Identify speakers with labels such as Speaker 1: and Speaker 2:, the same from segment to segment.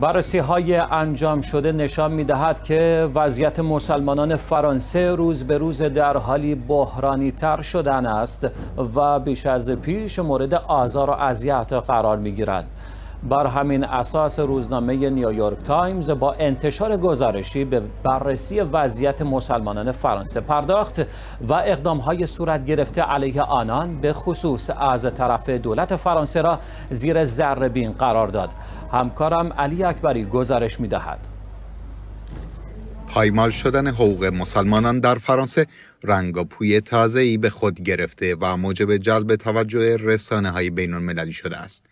Speaker 1: بررسی های انجام شده نشان می دهد که وضعیت مسلمانان فرانسه روز به روز در حالی بحرانی تر شدن است و بیش از پیش مورد آزار و اذیت قرار می گیرد بر همین اساس روزنامه نیویورک تایمز با انتشار گزارشی به بررسی وضعیت مسلمانان فرانسه پرداخت و اقدامهای صورت گرفته علیه آنان به خصوص از طرف دولت فرانسه را زیر ذره بین قرار داد همکارم علی اکبری گزارش دهد
Speaker 2: پایمال شدن حقوق مسلمانان در فرانسه رنگ و پوی تازه‌ای به خود گرفته و موجب جلب توجه رسانه های بین المللی شده است.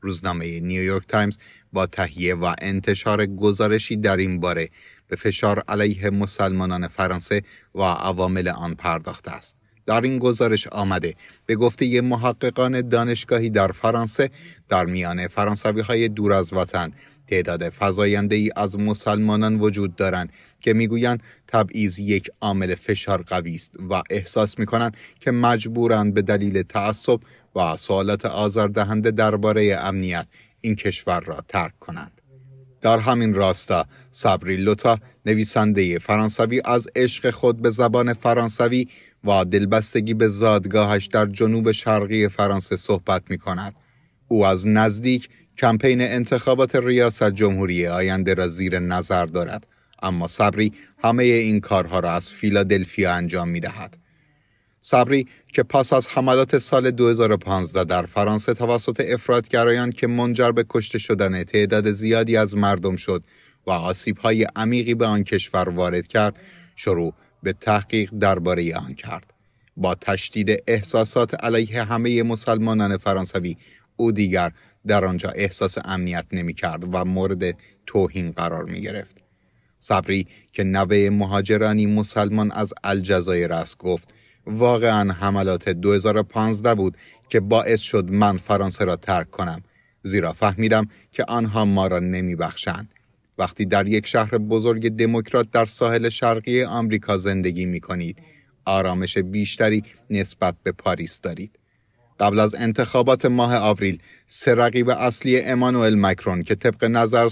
Speaker 2: روزنامه نیویورک تایمز با تهیه و انتشار گزارشی در این باره به فشار علیه مسلمانان فرانسه و عوامل آن پرداخته است. در این گزارش آمده به گفته محققان دانشگاهی در فرانسه در میان فرانسوی های دور از وطن تعداد فضاینده ای از مسلمانان وجود دارند که میگویند تبعیض یک عامل فشار قوی است و احساس میکنند که مجبورند به دلیل تعصب و سوالات آزاردهنده درباره امنیت این کشور را ترک کنند در همین راستا صبری لوتا نویسنده فرانسوی از عشق خود به زبان فرانسوی و دلبستگی به زادگاهش در جنوب شرقی فرانسه صحبت می کند. او از نزدیک کمپین انتخابات ریاست جمهوری آینده را زیر نظر دارد اما صبری همه این کارها را از فیلادلفیا انجام می دهد. صبری که پس از حملات سال 2015 در فرانسه توسط افرادگرایان که منجر به کشته شدن تعداد زیادی از مردم شد و های عمیقی به آن کشور وارد کرد شروع به تحقیق درباره آن کرد با تشدید احساسات علیه همه مسلمانان فرانسوی او دیگر در آنجا احساس امنیت نمی کرد و مورد توهین قرار می گرفت. صبری که نوه مهاجرانی مسلمان از الجزایر است گفت واقعا حملات 2015 بود که باعث شد من فرانسه را ترک کنم زیرا فهمیدم که آنها ما را نمی بخشند. وقتی در یک شهر بزرگ دموکرات در ساحل شرقی آمریکا زندگی می کنید آرامش بیشتری نسبت به پاریس دارید قبل از انتخابات ماه آوریل سه رقیب اصلی امانوئل مکرون که طبق نظر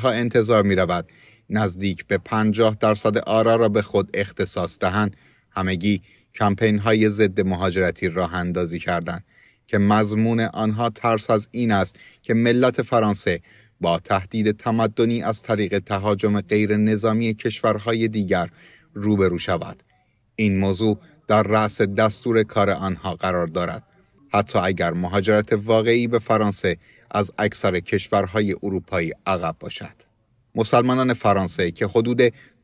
Speaker 2: ها انتظار می رود نزدیک به 50 درصد آرا را به خود اختصاص دهند همگی کمپین های ضد مهاجرتی راه اندازی کردند که مضمون آنها ترس از این است که ملت فرانسه با تهدید تمدنی از طریق تهاجم غیر نظامی کشورهای دیگر روبرو شود این موضوع در رأس دستور کار آنها قرار دارد حتی اگر مهاجرت واقعی به فرانسه از اکثر کشورهای اروپایی عقب باشد. مسلمانان فرانسه که حدود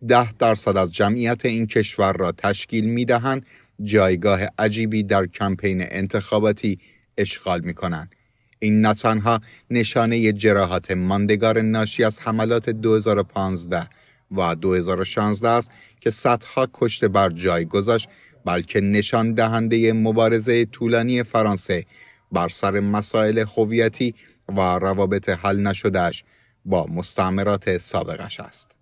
Speaker 2: ده درصد از جمعیت این کشور را تشکیل می دهند جایگاه عجیبی در کمپین انتخاباتی اشغال می کنند. این نه تنها نشانه جراحات ماندگار ناشی از حملات 2015 و 2016 است که صدها کشته بر جای گذاشت بلکه نشان دهنده مبارزه طولانی فرانسه بر سر مسائل هویتی و روابط حل نشدهش با مستعمرات سابقش است.